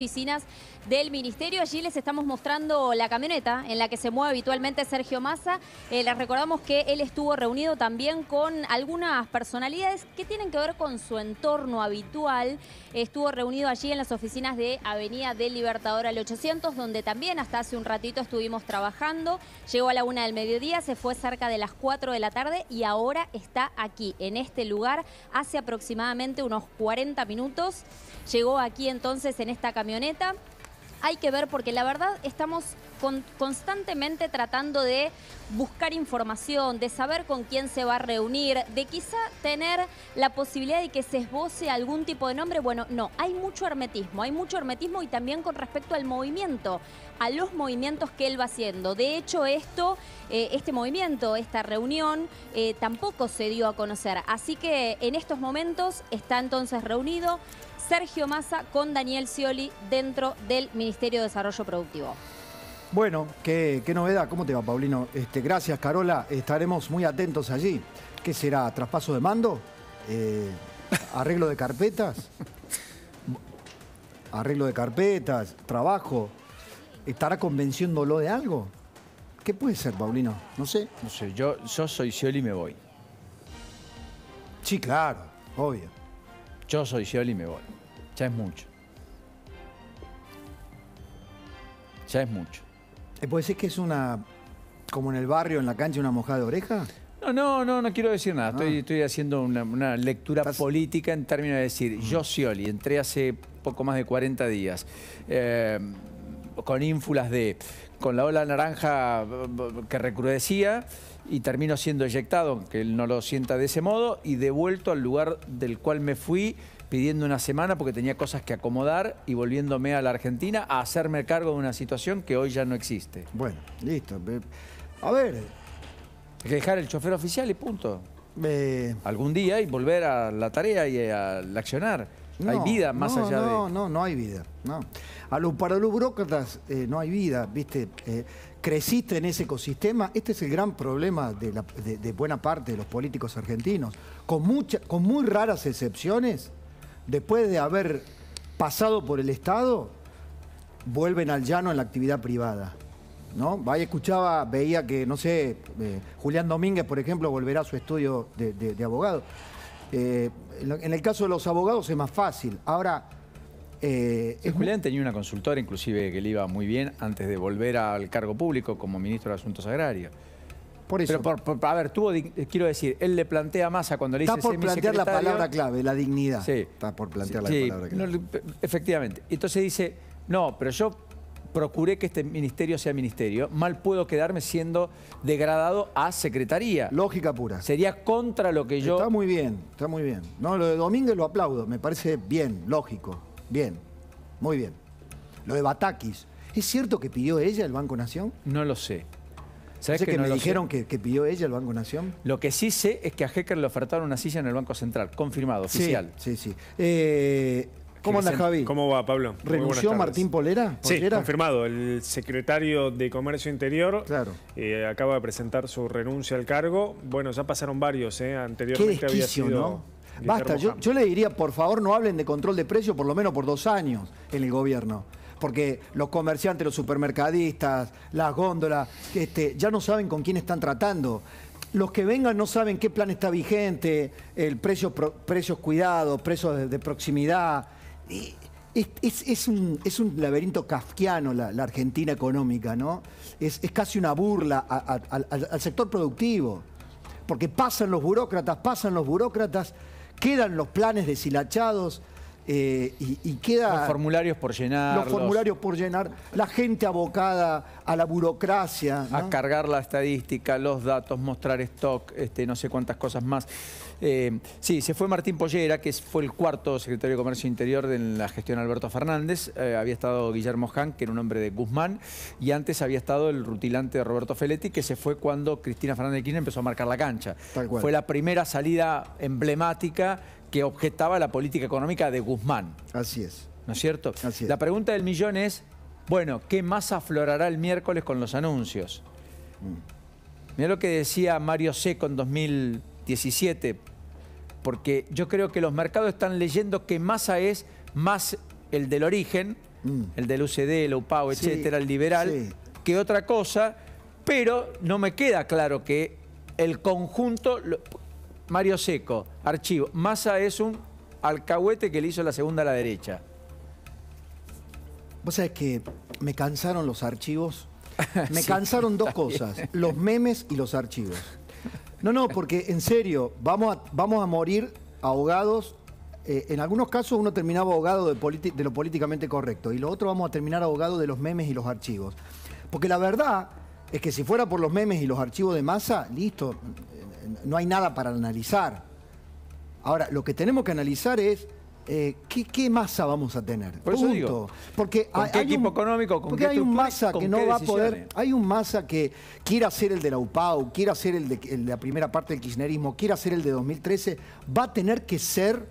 oficinas del Ministerio. Allí les estamos mostrando la camioneta en la que se mueve habitualmente Sergio Massa. Eh, les recordamos que él estuvo reunido también con algunas personalidades que tienen que ver con su entorno habitual. Estuvo reunido allí en las oficinas de Avenida del Libertador al 800, donde también hasta hace un ratito estuvimos trabajando. Llegó a la una del mediodía, se fue cerca de las 4 de la tarde y ahora está aquí, en este lugar, hace aproximadamente unos 40 minutos. Llegó aquí entonces en esta camioneta hay que ver porque la verdad estamos constantemente tratando de buscar información, de saber con quién se va a reunir, de quizá tener la posibilidad de que se esboce algún tipo de nombre. Bueno, no, hay mucho hermetismo, hay mucho hermetismo y también con respecto al movimiento, a los movimientos que él va haciendo. De hecho, esto, eh, este movimiento, esta reunión, eh, tampoco se dio a conocer. Así que en estos momentos está entonces reunido Sergio Massa con Daniel Scioli dentro del Ministerio de Desarrollo Productivo. Bueno, qué, novedad. ¿Cómo te va, Paulino? Este, gracias, Carola. Estaremos muy atentos allí. ¿Qué será? ¿Traspaso de mando? Eh, ¿Arreglo de carpetas? ¿Arreglo de carpetas? ¿Trabajo? ¿Estará convenciéndolo de algo? ¿Qué puede ser, Paulino? No sé. No sé, yo, yo soy Scioli y me voy. Sí, claro, obvio yo soy Scioli y me voy. Ya es mucho. Ya es mucho. puede ser que es una, como en el barrio, en la cancha, una mojada de oreja? No, no, no, no quiero decir nada. Estoy, ah. haciendo una, lectura política en términos de decir, yo Scioli, entré hace poco más de 40 días, eh, con ínfulas de, con la ola naranja eh, que recrudecía, y termino siendo eyectado, aunque él no lo sienta de ese modo, y devuelto al lugar del cual me fui pidiendo una semana porque tenía cosas que acomodar y volviéndome a la Argentina a hacerme cargo de una situación que hoy ya no existe. Bueno, listo. A ver. que dejar el chofer oficial y punto. Algún día y volver a la tarea y a accionar. No, hay vida más allá de. No, no, no hay vida. No. para los burócratas eh, no hay vida, ¿viste? Eh, creciste en ese ecosistema. Este es el gran problema de, buena parte de los políticos argentinos. Con, con muy raras excepciones, después de haber pasado por el Estado, vuelven al llano en la actividad privada. ¿no? Ahí escuchaba, veía que, no sé, eh, Julián Domínguez, por ejemplo, volverá a su estudio de abogado. Eh, en el caso de los abogados es más fácil. Ahora, eh, Julián tenía una consultora inclusive que le iba muy bien antes de volver al cargo público como ministro de Asuntos Agrarios. Por eso. Pero a ver, tuvo, eh, quiero decir, él le plantea más a cuando le dice... Está por plantear la palabra clave, la dignidad. Sí. Está por plantear la palabra clave. efectivamente. Entonces dice, no, pero yo procuré que este ministerio sea ministerio, mal puedo quedarme siendo degradado a secretaría. Lógica pura. Sería contra lo que yo... Está muy bien, está muy bien. No, lo de Domínguez lo aplaudo, me parece bien, lógico, bien, muy bien. Lo de Batakis, ¿es cierto que pidió ella el Banco Nación? No lo sé. ¿Sabes que, nos me dijeron que, pidió ella el Banco Nación? Lo que sí sé es que a Hecker le ofertaron una silla en el Banco Central, confirmado, oficial. Sí, sí, sí. Eh, ¿Cómo anda Javi? ¿Cómo va, Pablo? ¿Renunció Martín Polera? Sí, confirmado. El secretario de Comercio Interior eh, acaba de presentar su renuncia al cargo. Bueno, ya pasaron varios, eh. anteriormente había sido... Basta, yo, le diría, por favor, no hablen de control de precios por lo menos por dos años en el gobierno porque los comerciantes, los supermercadistas, las góndolas, este, ya no saben con quién están tratando. Los que vengan no saben qué plan está vigente, el precio, precios cuidados, precios de proximidad. Eh, es, un, es, un, laberinto kafkiano la, Argentina económica, ¿no? Es, casi una burla al, sector productivo, porque pasan los burócratas, pasan los burócratas, quedan los planes deshilachados, eh, y, quedan queda... Los formularios por llenar. Los formularios por llenar. La gente abocada a la burocracia. A cargar la estadística, los datos, mostrar stock, este, no sé cuántas cosas más. Eh, sí, se fue Martín Pollera, que fue el cuarto secretario de Comercio Interior en la gestión Alberto Fernández. Eh, había estado Guillermo Han, que era un hombre de Guzmán, y antes había estado el rutilante Roberto Feletti, que se fue cuando Cristina Fernández de Kirchner empezó a marcar la cancha. Fue la primera salida emblemática que objetaba la política económica de Guzmán. Así es. ¿No es cierto? La pregunta del millón es, bueno, ¿qué más aflorará el miércoles con los anuncios? Mm. Mira lo que decía Mario Seco en 2017, porque yo creo que los mercados están leyendo que Massa es más el del origen, mm. el del UCD, el UPAO, etcétera, el liberal, que otra cosa, pero no me queda claro que el conjunto, Mario Seco, archivo, Massa es un alcahuete que le hizo la segunda a la derecha. Vos sabés que me cansaron los archivos. Me cansaron dos cosas, los memes y los archivos. No, no, porque en serio, vamos a, vamos a morir ahogados. Eh, en algunos casos uno terminaba ahogado de, de lo políticamente correcto y lo otro vamos a terminar ahogado de los memes y los archivos. Porque la verdad es que si fuera por los memes y los archivos de masa, listo, eh, no hay nada para analizar. Ahora, lo que tenemos que analizar es eh, ¿qué, masa vamos a tener? Por Punto. porque hay, un, económico? hay un masa que no va a poder, hay un masa que quiera ser el de la UPAU, quiera ser el de, la primera parte del kirchnerismo, quiera ser el de 2013, va a tener que ser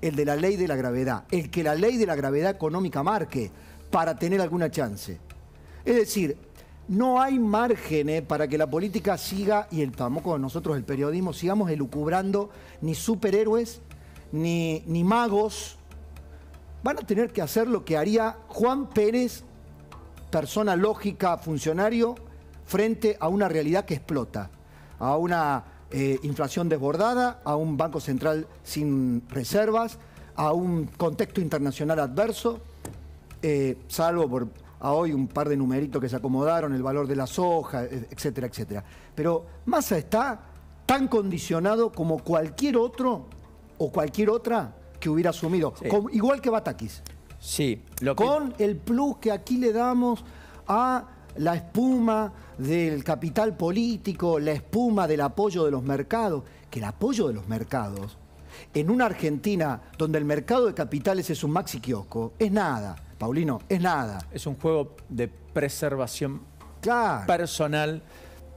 el de la ley de la gravedad, el que la ley de la gravedad económica marque para tener alguna chance. Es decir, no hay margen para que la política siga, y el tampoco nosotros el periodismo, sigamos elucubrando ni superhéroes ni, magos, van a tener que hacer lo que haría Juan Pérez, persona lógica, funcionario, frente a una realidad que explota, a una eh, inflación desbordada, a un Banco Central sin reservas, a un contexto internacional adverso, eh, salvo por hoy un par de numeritos que se acomodaron, el valor de las soja, etcétera, etcétera. Pero Massa está tan condicionado como cualquier otro o cualquier otra que hubiera asumido. igual que Batakis. Sí. Con el plus que aquí le damos a la espuma del capital político, la espuma del apoyo de los mercados, que el apoyo de los mercados, en una Argentina donde el mercado de capitales es un maxi kiosco, es nada, Paulino, es nada. Es un juego de preservación personal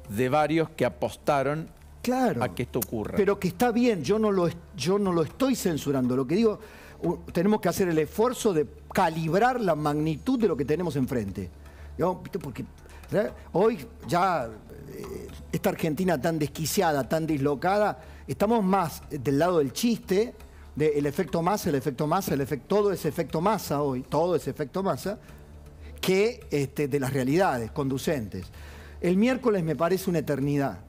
de varios que apostaron claro, a que esto ocurra. Pero que está bien, yo no, lo, yo no lo estoy censurando. Lo que digo, tenemos que hacer el esfuerzo de calibrar la magnitud de lo que tenemos enfrente. Porque ¿eh? hoy ya eh, esta Argentina tan desquiciada, tan dislocada, estamos más eh, del lado del chiste, del efecto masa, el efecto masa, el efecto, todo es efecto masa hoy, todo es efecto masa, que este, de las realidades conducentes. El miércoles me parece una eternidad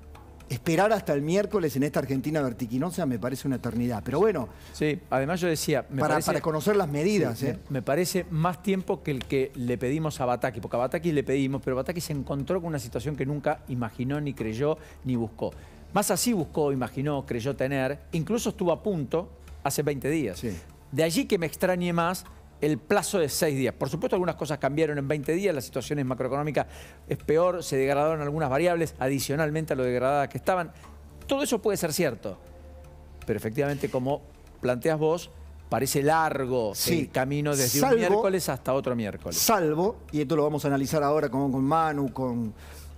esperar hasta el miércoles en esta Argentina vertiginosa me parece una eternidad. Pero bueno. Sí, además yo decía. para, conocer las medidas. ¿eh? me, parece más tiempo que el que le pedimos a Bataki, porque a Bataki le pedimos, pero Bataki se encontró con una situación que nunca imaginó, ni creyó, ni buscó. Más así buscó, imaginó, creyó tener, incluso estuvo a punto hace 20 días. De allí que me extrañe más el plazo de seis días. Por supuesto, algunas cosas cambiaron en 20 días, la situación es macroeconómica es peor, se degradaron algunas variables adicionalmente a lo degradadas que estaban. Todo eso puede ser cierto, pero efectivamente, como planteas vos, parece largo el camino desde un miércoles hasta otro miércoles. Salvo, y esto lo vamos a analizar ahora con, Manu,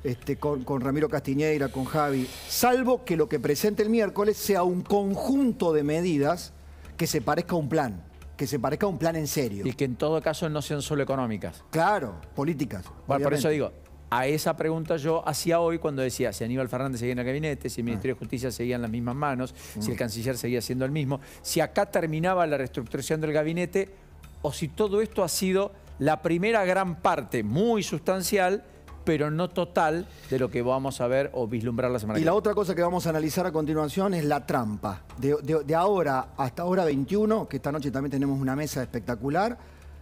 este, con, con, Ramiro Castiñeira, con Javi, salvo que lo que presente el miércoles sea un conjunto de medidas que se parezca a un plan que se parezca a un plan en serio. Y que en todo caso no sean solo económicas. Claro, políticas. por eso digo, a esa pregunta yo hacía hoy cuando decía si Aníbal Fernández seguía en el gabinete, si el ah. Ministerio de Justicia seguía en las mismas manos, si el mm. canciller seguía siendo el mismo, si acá terminaba la reestructuración del gabinete o si todo esto ha sido la primera gran parte muy sustancial pero no total de lo que vamos a ver o vislumbrar la semana que viene. Y la otra cosa que vamos a analizar a continuación es la trampa. De, ahora hasta ahora 21, que esta noche también tenemos una mesa espectacular,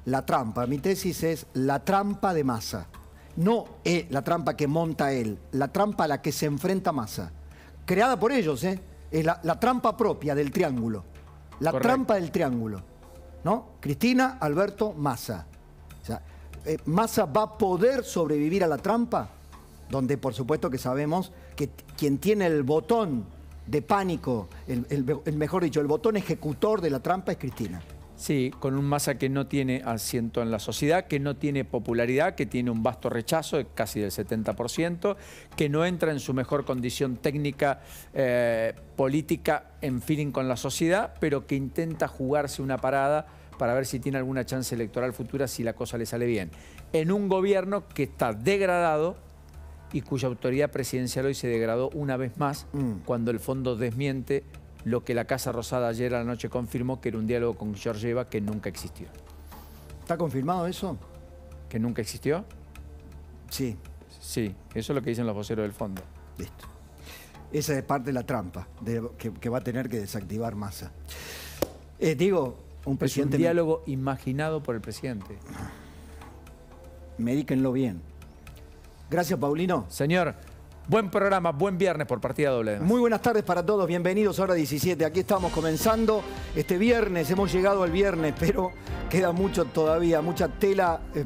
la trampa. Mi tesis es la trampa de masa. No es eh, la trampa que monta él, la trampa a la que se enfrenta masa. Creada por ellos, ¿eh? Es la, trampa propia del triángulo. La trampa del triángulo. ¿No? Cristina, Alberto, Massa. O sea, eh, Massa va a poder sobrevivir a la trampa, donde por supuesto que sabemos que quien tiene el botón de pánico, el, mejor dicho, el botón ejecutor de la trampa es Cristina. Sí, con un Massa que no tiene asiento en la sociedad, que no tiene popularidad, que tiene un vasto rechazo, casi del 70%, que no entra en su mejor condición técnica, eh, política, en feeling con la sociedad, pero que intenta jugarse una parada para ver si tiene alguna chance electoral futura si la cosa le sale bien. En un gobierno que está degradado y cuya autoridad presidencial hoy se degradó una vez más mm. cuando el fondo desmiente lo que la Casa Rosada ayer a la noche confirmó que era un diálogo con Eva que nunca existió. ¿Está confirmado eso? ¿Que nunca existió? Sí. Sí, eso es lo que dicen los voceros del fondo. Listo. Esa es parte de la trampa que, va a tener que desactivar Massa. Eh, digo, un presidente. diálogo imaginado por el presidente. Medíquenlo bien. Gracias, Paulino. Señor, buen programa, buen viernes por partida doble. Muy buenas tardes para todos, bienvenidos a Hora 17. Aquí estamos comenzando este viernes, hemos llegado al viernes, pero queda mucho todavía, mucha tela. Eh,